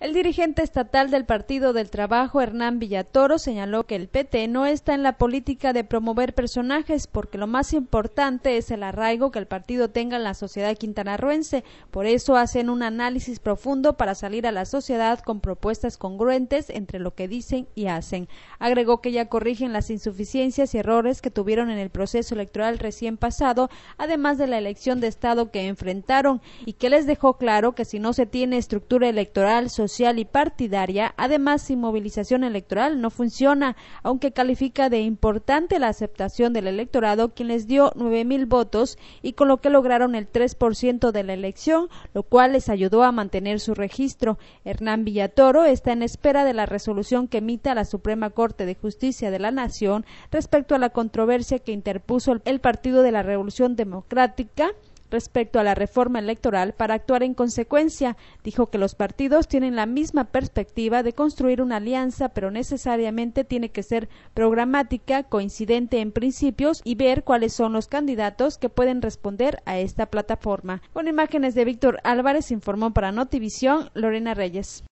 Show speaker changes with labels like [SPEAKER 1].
[SPEAKER 1] El dirigente estatal del Partido del Trabajo, Hernán Villatoro, señaló que el PT no está en la política de promover personajes porque lo más importante es el arraigo que el partido tenga en la sociedad quintanarruense. Por eso hacen un análisis profundo para salir a la sociedad con propuestas congruentes entre lo que dicen y hacen. Agregó que ya corrigen las insuficiencias y errores que tuvieron en el proceso electoral recién pasado, además de la elección de Estado que enfrentaron y que les dejó claro que si no se tiene estructura electoral social y partidaria, además sin movilización electoral, no funciona, aunque califica de importante la aceptación del electorado, quien les dio 9.000 votos y con lo que lograron el 3% de la elección, lo cual les ayudó a mantener su registro. Hernán Villatoro está en espera de la resolución que emita la Suprema Corte de Justicia de la Nación respecto a la controversia que interpuso el Partido de la Revolución Democrática respecto a la reforma electoral para actuar en consecuencia. Dijo que los partidos tienen la misma perspectiva de construir una alianza, pero necesariamente tiene que ser programática, coincidente en principios y ver cuáles son los candidatos que pueden responder a esta plataforma. Con imágenes de Víctor Álvarez informó para Notivisión Lorena Reyes.